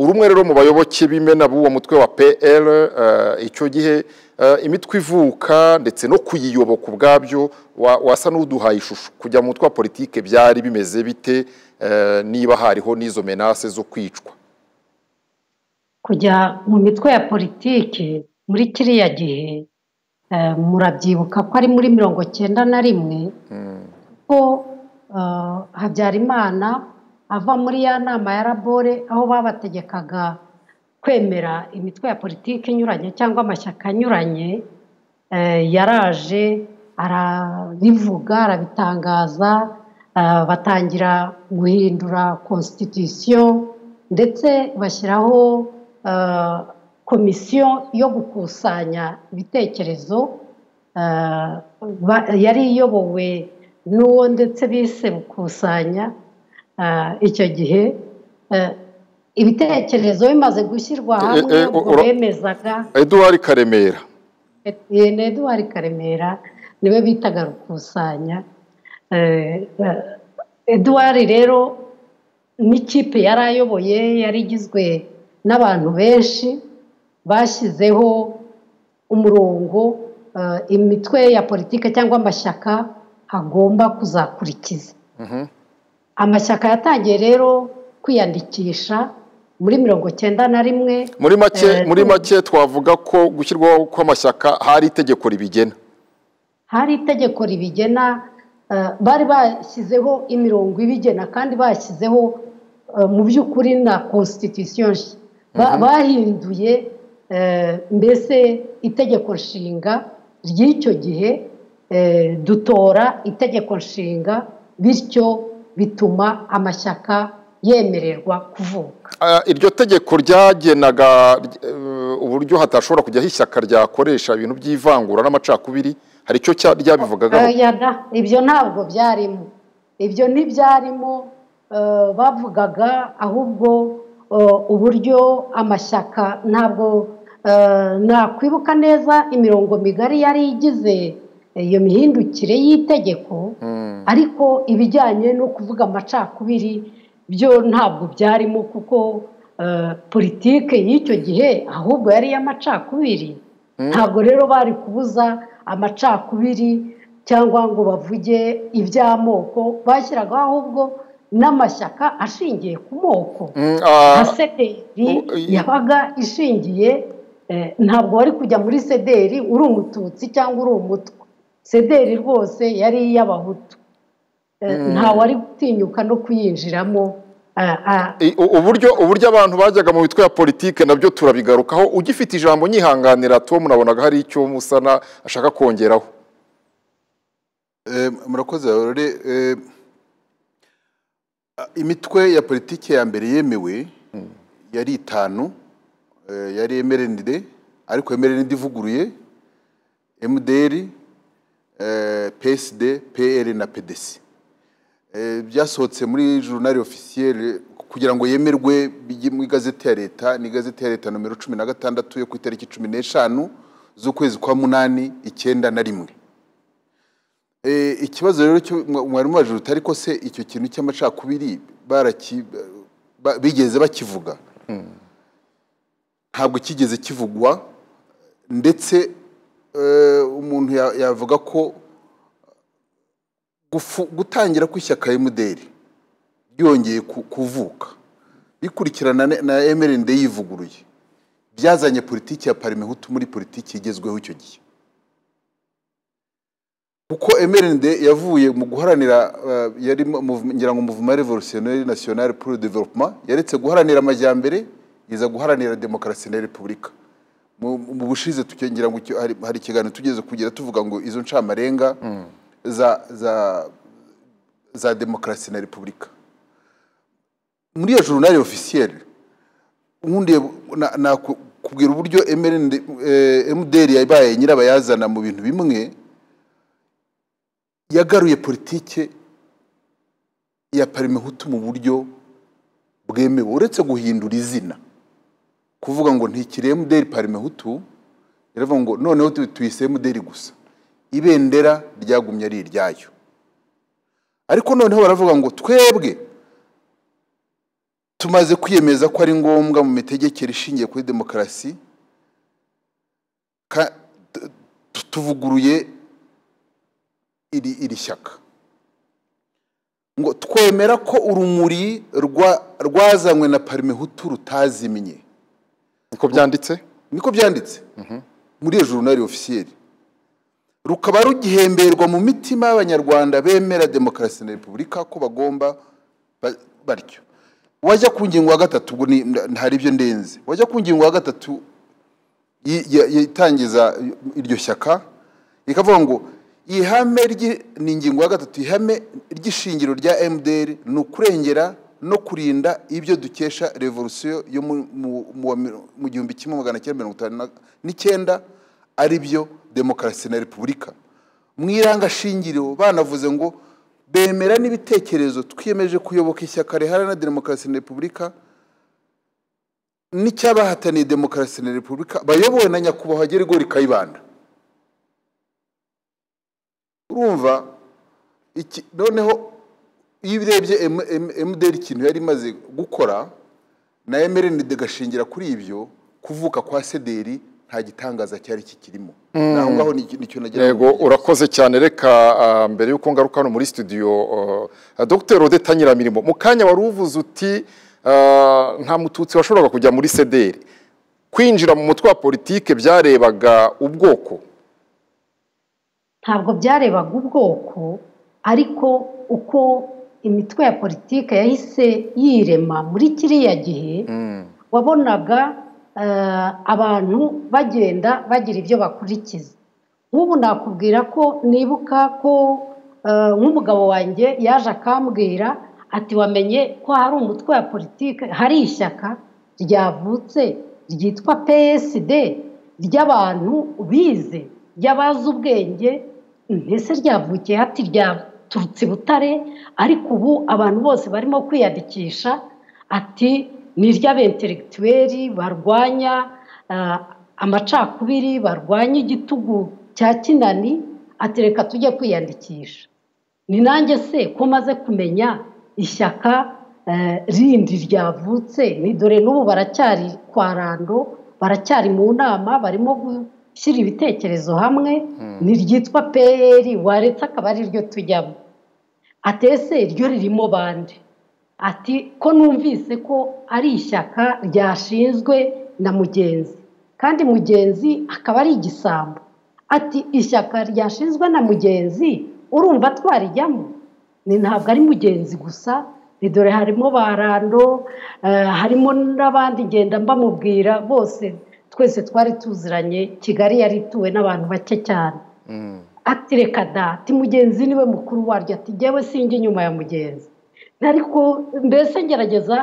urumwe rero mu bayoboke b'imena b'uwo mutwe wa pl eh, icyo gihe eh, imitwe ivuka ndetse no kuyiyoboka ubwabyo wasa n'uduhaye ishusho kujya mu mutwe wa politike byari bimeze bite eh, niba hariho n'izo menace zo kwicwa kujya mu mitwe ya politiki muri kiriya gihe murabyibuka ko ari muri mirongo cyenda na rimwe hmm. ko habyarimana ava muri ya nama ya rabore aho babategekaga kwemera imitwe ya politiki inyuranye cyangwa amashyaka anyuranye eh, yaraje arabivuga arabitangaza eh, batangira guhindura konsitisitiyo ndetse bashyiraho komisiyo eh, yo gukusanya ibitekerezo yari iyobowe n'uwo ndetse bise gukusanya icyo gihe ibitekerezo bimaze gushyirwa eh, hamwe ubwo eh, bemezaga eduwari eh, karemera ni eduwari karemera niwe bitaga rukusanya eduwari rero n'ikipe yari ayoboye yari igizwe n'abantu benshi bashyizeho umurongo imitwe ya politiki cyangwa amashyaka agomba kuzakurikiza mhm. amashyaka yatangiye rero kwiyandikisha muri mirongo cyenda na rimwe muri make eh, muri make twavuga ko gushyirwaho kw'amashyaka hari itegeko ribigena hari itegeko ribigena eh, bari bashyizeho imirongo ibigena kandi bashyizeho eh, mu by'ukuri na constitution mhm. bahinduye mbese itegeko nshinga ry'icyo gihe dutora itegeko nshinga bityo bituma amashyaka yemererwa kuvuka ah, iryo tegeko ryagenaga eh, uburyo hatashobora kujyaho ishyaka ryakoresha ibintu by'ivangura n'amacakubiri hari icyo ryabivugagaho eh, ibyo ntabwo byarimo ibyo ntibyarimo eh, bavugaga ahubwo uburyo amashyaka ntabwo nakwibuka neza imirongo migari yari igize iyo mihindukire y'itegeko hmm. ariko ibijyanye no kuvuga amacakubiri byo ntabwo byarimo kuko eh, politiki y'icyo gihe ahubwo yari iy'amacakubiri hmm. ntabwo rero bari kubuza amacakubiri cyangwa ngo bavuge iby'amoko bashyiraga ahubwo n'amashyaka ashingiye ku moko nka hmm, ah, sederi yabaga ishingiye eh, ntabwo wari kujya muri sederi uri umututsi cyangwa uri umutwe sederi rwose yari iy'abahutu eh, hmm. nta wari gutinyuka no kuyinjiramo ah, ah. uburyo uburyo abantu bajyaga mu mitwe ya politiki nabyo turabigarukaho ugifite ijambo nyihanganira tom nabonaga hari icyo musana ashaka kongeraho eh, murakoze rero eh, imitwe ya politiki ya mbere yemewe hmm. yari itanu yari emerenide ariko emerenide ivuguruye emuderi Eh, PSD PL na PDC eh, byasohotse muri journal officiel kugira ngo yemerwe mu igazeti ya leta ni igazeti ya leta nomero cumi na gatandatu yo ku itariki cumi n'eshanu z'ukwezi kwa munani icyenda na rimwe eh, ikibazo rero mwarimu waje utari ko se icyo kintu cy'amacakubiri bigeze bakivuga hmm. ntabwo kigeze kivugwa ndetse Eh, umuntu yavuga ko gutangira kw'ishyaka emuderi ryongeye kuvuka bikurikirana na emerende yivuguruye byazanye politiki ya parimehutu muri politiki igezweho icyo gihe kuko emerende yavuye mu guharanira eh, yari ngira ngo umuvuma revolutionnari national pour le yaretse guharanira amajyambere iza guharanira demokarasi na repubulika mu bushize tukengera ngo hari ikiganiro tugeze kugira tuvuga ngo izo ncamarenga hmm. za demokarasi na repubulika muri iyo jorunari ofisiyeri ubundi nakubwira uburyo emuderi eh, yabaye nyirabayazana mu bintu bimwe yagaruye politiki ya parimehutu mu buryo bwemewe uretse guhindura izina kuvuga ngo ntikireye muderi parime hutu rero ngo noneho tuyiseye muderi gusa ibendera ryagumye ari iryayo ariko noneho baravuga ngo twebwe tumaze kwiyemeza ko ari ngombwa mu mitegekere ishingiye kuri demokarasi tuvuguruye iri iri shyaka ngo twemera ko urumuri rwazanywe na parime hutu rutazimye niko byanditse niko byanditse mhm. muri iyo nari ofisiyeri rukaba rugihemberwa mu mitima y'abanyarwanda bemera demokarasi na repubulika ko bagomba batyo wajya ku ngingo ya gatatu ubwo hari ibyo ndenze wajya ku ngingo ya gatatu yitangiza iryo shyaka rikavuga ngo ihame ni ingingo ya gatatu ihame ry'ishingiro rya mdr ni ukurengera no kurinda ibyo dukesha revolusiyo yo mu gihumbi kimwe magana cyenda mirongo itanu n'icyenda ari byo demokarasi na repubulika mu irangashingiro banavuze ngo bemera n'ibitekerezo twiyemeje kuyoboka ishyaka riharanira demokarasi na repubulika n'icyabahataniye demokarasi na repubulika bayobowe na nyakubahwa gerigori kayibanda urumva noneho iyo urebye emuderi ikintu yari imaze gukora na emerenide gashingira kuri ibyo kuvuka kwa sederi nta gitangaza cyari kikirimo hmm. naho ngaho nicyo nagira ngo urakoze cyane reka uh, mbere y'uko ngaruka hano muri studio uh, dr odeta nyiramirimo mu kanya wari uvuze uti uh, nta mututsi washoboraga kujya muri sederi kwinjira mu mutwe wa politiki byarebaga ubwoko ntabwo byarebaga ubwoko ariko uko imitwe ya politiki yahise yirema muri kiriya gihe mm. wabonaga eh, abantu bagenda bagira ibyo bakurikiza nk'ubu nakubwira ko nibuka ko eh, nk'umugabo wanjye yaje akambwira ati wamenye ko hari umutwe wa politiki hari ishyaka ryavutse ryitwa psd ry'abantu bize ry'abazi ubwenge mbese ryavukiye hati ryaba turutse butare ariko ubu abantu bose barimo kwiyandikisha ati ni iry'abenteregituweri barwanya eh, amacakubiri barwanya igitugu cya kinani ati reka tujye kwiyandikisha ni nanjye se ko maze kumenya ishyaka eh, rindi ryavutse ni dore n'ubu baracyari kwa rando baracyari mu nama barimo gushyira ibitekerezo hamwe hmm. ntiryitwa peyeri waretse akaba ari ryo tujyamo atese ryo ririmo bande ati ko numvise ko ari ishyaka ryashinzwe na mugenzi kandi mugenzi akaba ari igisambo ati ishyaka ryashinzwe na mugenzi urumva twarijyamo ni ntabwo ari mugenzi gusa ni dore harimo barando eh, harimo n'abandi ngenda mbamubwira bose twese twari tuziranye kigali yari ituwe n'abantu bake cyane mm. ati reka da ati mugenzi niwe mukuru waryo ati njyewe sinjye inyuma ya mugenzi ariko mbese ngerageza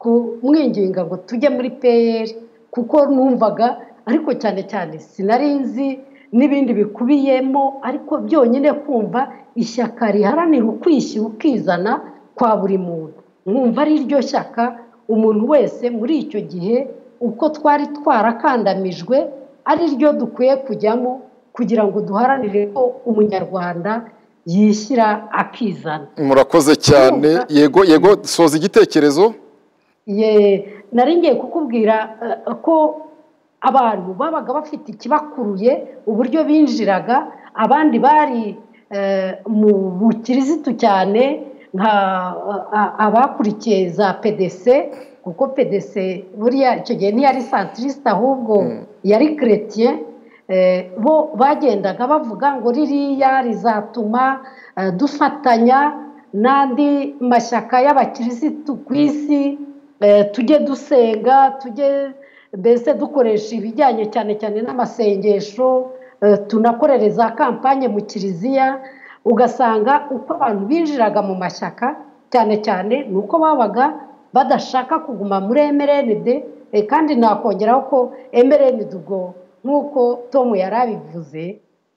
kumwinginga ngo tujye muri peyeri kuko numvaga ariko cyane cyane sinari nzi n'ibindi bikubiyemo ariko byonyine kumva ishyaka riharanira ukwishyira ukizana kwa buri muntu nkumva ari ryo shyaka umuntu wese muri icyo gihe uko twari twarakandamijwe ari ryo dukwiye kujyamo kugira ngo duharanire ko umunyarwanda yishyira akizana murakoze cyane yego yego soza igitekerezo nari ngiye kukubwira eh, ko abantu babaga bafite ikibakuruye uburyo binjiraga abandi bari eh, mu bukirisitu cyane abakurikiye za pdc kuko pdc buriya icyo gihe ntiyari santirisite ahubwo hmm. yari keretiye eh, bo bagendaga bavuga ngo ririya rizatuma eh, dufatanya n'andi mashyaka y'abakirisitu ku hmm. isi eh, tujye dusenga tujye mbese dukoresha ibijyanye cyane cyane n'amasengesho tunakorere za kampanye mu kiliziya ugasanga uko abantu binjiraga mu mashyaka cyane cyane ni uko babaga badashaka kuguma muri mrnd kandi nakongeraho ko mrnd ubwo nk'uko tom yari abivuze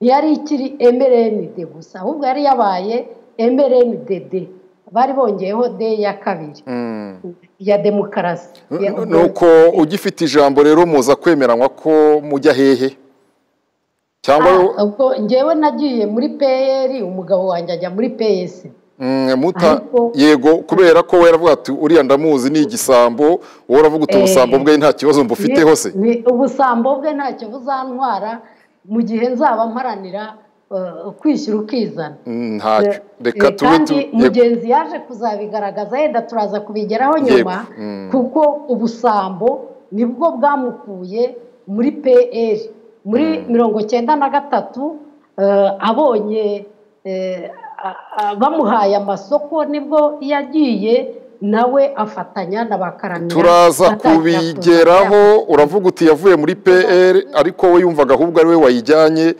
ntiyari ikiri mrnd gusa ahubwo yari yabaye mrnd bari bongeyeho de ya kabiri ya demokarasi ni uko ugifite ijambo rero muza kwemeranywa ko mujya hehe cyangwa ah, ngewe nagiye muri peyeri umugabo wanjye ajya muri peyesi mm, muta yego kubera ko we aravuga ati uriya ndamuzi ni igisambo wowe uravuga uti ubusambo eh. bwe nta kibazo mbufiteho se ubusambo bwe ntacyo buzantwara mu gihe nzaba mparanira eh, kwishyura ukizana mm, eh, kandi mugenzi yaje kuzabigaragaza yenda turaza kubigeraho nyuma mm. kuko ubusambo nibwo bwamukuye muri peyeri muri hmm. mirongo cyenda na gatatu eh, abonye eh, bamuhaye amasoko nibwo yagiye nawe afatanya na ba turaza kubigeraho uravuga uti yavuye muri pr ariko we yumvaga ahubwo ari we wayijyanye